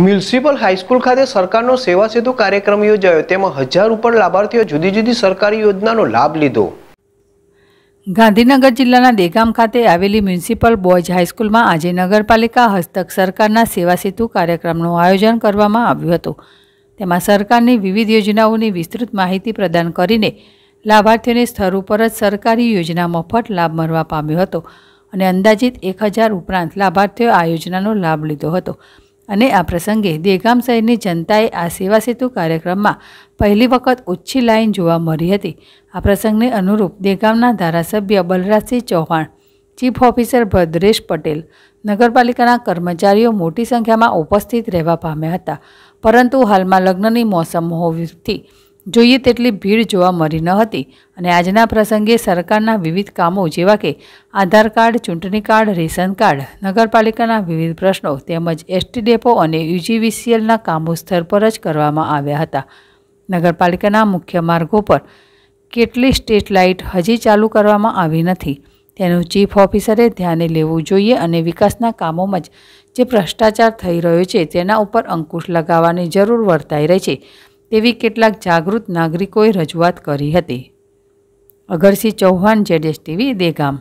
municipal high school ખાતે સરકારનો સેવા સેતુ કાર્યક્રમ યોજાયો તેમાં હજાર ઉપર લાભાર્થીઓ જુદી જુદી સરકારી યોજનાનો લાભ લીધો ગાંધીનગર જિલ્લાના દેગામ ખાતે આવેલી મ્યુનિસિપલ બોયઝ હાઈસ્કૂલમાં આજે નગરપાલિકા હસ્તક સરકારના સેવા સેતુ કાર્યક્રમનું આયોજન કરવામાં આવ્યું હતું તેમાં સરકારની વિવિધ યોજનાઓની વિસ્તૃત માહિતી પ્રદાન કરીને લાભાર્થીઓને સ્થળ ઉપર જ સરકારી યોજના મફત લાભ મળવા પામ્યો હતો અને અંદાજિત એક હજાર ઉપરાંત લાભાર્થીઓ આ યોજનાનો લાભ લીધો હતો અને આ પ્રસંગે દેગામ શહેરની જનતાએ આ સેવા સેતુ કાર્યક્રમમાં પહેલી વખત ઓછી લાઇન જોવા મળી હતી આ પ્રસંગને અનુરૂપ દેગામના ધારાસભ્ય બલરાજસિંહ ચૌહાણ ચીફ ઓફિસર ભદ્રેશ પટેલ નગરપાલિકાના કર્મચારીઓ મોટી સંખ્યામાં ઉપસ્થિત રહેવા પામ્યા હતા પરંતુ હાલમાં લગ્નની મોસમ હોવાથી જોઈએ તેટલી ભીડ જોવા મળી ન હતી અને આજના પ્રસંગે સરકારના વિવિધ કામો જેવા કે આધાર કાર્ડ ચૂંટણી કાર્ડ રેશન કાર્ડ નગરપાલિકાના વિવિધ પ્રશ્નો તેમજ એસટી ડેપો અને યુજીવીસીએલના કામો સ્થળ પર જ કરવામાં આવ્યા હતા નગરપાલિકાના મુખ્ય માર્ગો પર કેટલી સ્ટ્રીટ લાઇટ હજી ચાલુ કરવામાં આવી નથી તેનું ચીફ ઓફિસરે ધ્યાને લેવું જોઈએ અને વિકાસના કામોમાં જ જે ભ્રષ્ટાચાર થઈ રહ્યો છે તેના ઉપર અંકુશ લગાવવાની જરૂર વર્તાઈ રહી છે તેવી કેટલાક જાગૃત નાગરિકોએ રજૂઆત કરી હતી અગરસિંહ ચૌહાણ જેડેસ ટીવી દેગામ